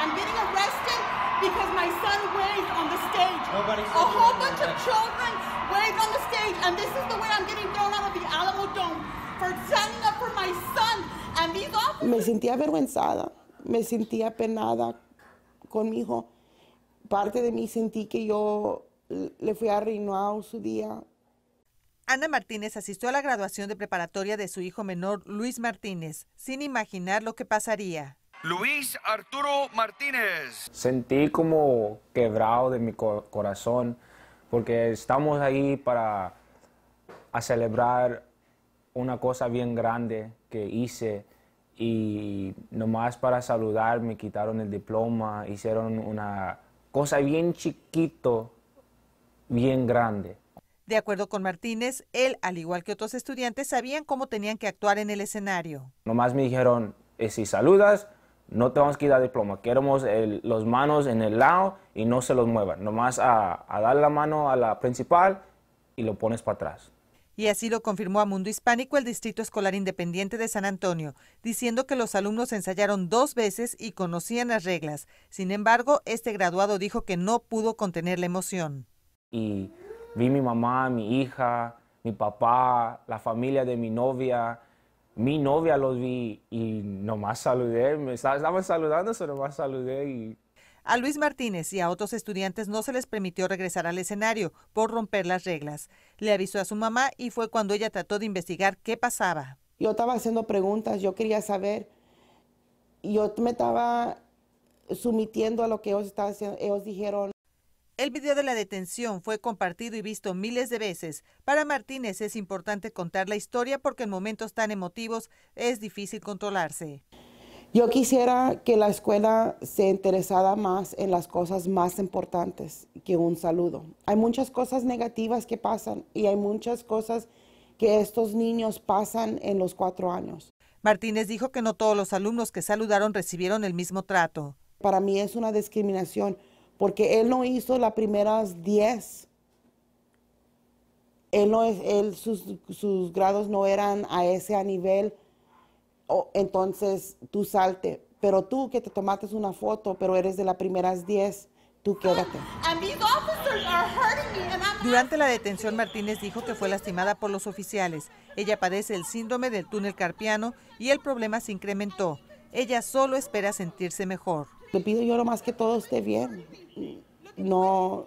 I'm getting arrested because my son waved on the stage. a whole bunch of children waved on the stage, and this is the way I'm getting thrown out of the Alamo Dome for standing up for my son. And these officers... Me sentía avergonzada, me sentía penada con mi hijo. Parte de mí sentí que yo le fui arruinado su día. Ana Martínez asistió a la graduación de preparatoria de su hijo menor Luis Martínez, sin imaginar lo que pasaría. Luis Arturo Martínez. Sentí como quebrado de mi corazón porque estamos ahí para a celebrar una cosa bien grande que hice y nomás para saludar me quitaron el diploma, hicieron una cosa bien chiquito, bien grande. De acuerdo con Martínez, él, al igual que otros estudiantes, sabían cómo tenían que actuar en el escenario. Nomás me dijeron, eh, si saludas, no te vamos a quitar diploma, queremos las manos en el lado y no se los muevan, nomás a, a dar la mano a la principal y lo pones para atrás. Y así lo confirmó a Mundo Hispánico el Distrito Escolar Independiente de San Antonio, diciendo que los alumnos ensayaron dos veces y conocían las reglas. Sin embargo, este graduado dijo que no pudo contener la emoción. Y vi mi mamá, mi hija, mi papá, la familia de mi novia, mi novia los vi y nomás saludé, me estaban saludando, se nomás saludé y... A Luis Martínez y a otros estudiantes no se les permitió regresar al escenario por romper las reglas. Le avisó a su mamá y fue cuando ella trató de investigar qué pasaba. Yo estaba haciendo preguntas, yo quería saber, yo me estaba sumitiendo a lo que ellos dijeron. El video de la detención fue compartido y visto miles de veces. Para Martínez es importante contar la historia porque en momentos tan emotivos es difícil controlarse. Yo quisiera que la escuela se interesara más en las cosas más importantes que un saludo. Hay muchas cosas negativas que pasan y hay muchas cosas que estos niños pasan en los cuatro años. Martínez dijo que no todos los alumnos que saludaron recibieron el mismo trato. Para mí es una discriminación porque él no hizo las primeras 10. Él no sus, grados no eran a ese nivel, entonces tú salte. Pero tú que te tomaste una foto, pero eres de las primeras 10, tú quédate. Durante la detención, Martínez dijo que fue lastimada por los oficiales. Ella padece el síndrome del túnel carpiano y el problema se incrementó. Ella solo espera sentirse mejor. Te pido yo lo más que todo esté bien. No,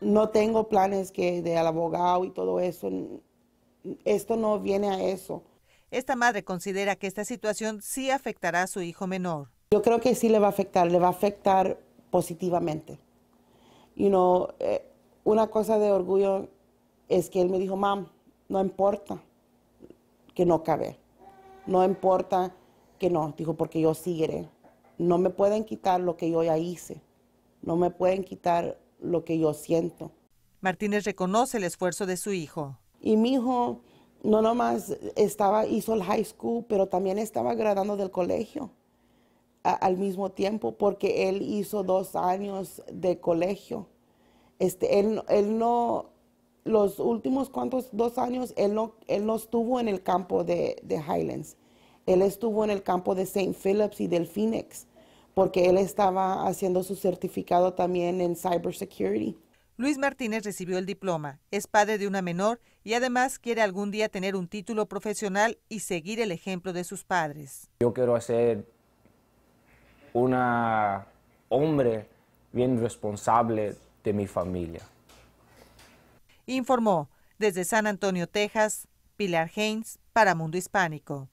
no tengo planes que de al abogado y todo eso. Esto no viene a eso. Esta madre considera que esta situación sí afectará a su hijo menor. Yo creo que sí le va a afectar, le va a afectar positivamente. you eh, una cosa de orgullo es que él me dijo, mam, no importa que no cabe, no importa que no, dijo, porque yo seguiré. No me pueden quitar lo que yo ya hice, no me pueden quitar lo que yo siento. Martínez reconoce el esfuerzo de su hijo. Y mi hijo no nomás estaba, hizo el high school, pero también estaba graduando del colegio al mismo tiempo, porque él hizo dos años de colegio. Este, él, no, los últimos cuantos dos años, él no, él estuvo en el campo de, de Highlands. Él estuvo en el campo de St. Phillips y del Phoenix porque él estaba haciendo su certificado también en cybersecurity. Luis Martínez recibió el diploma, es padre de una menor y además quiere algún día tener un título profesional y seguir el ejemplo de sus padres. Yo quiero hacer un hombre bien responsable de mi familia. Informó desde San Antonio, Texas, Pilar Haynes para Mundo Hispánico.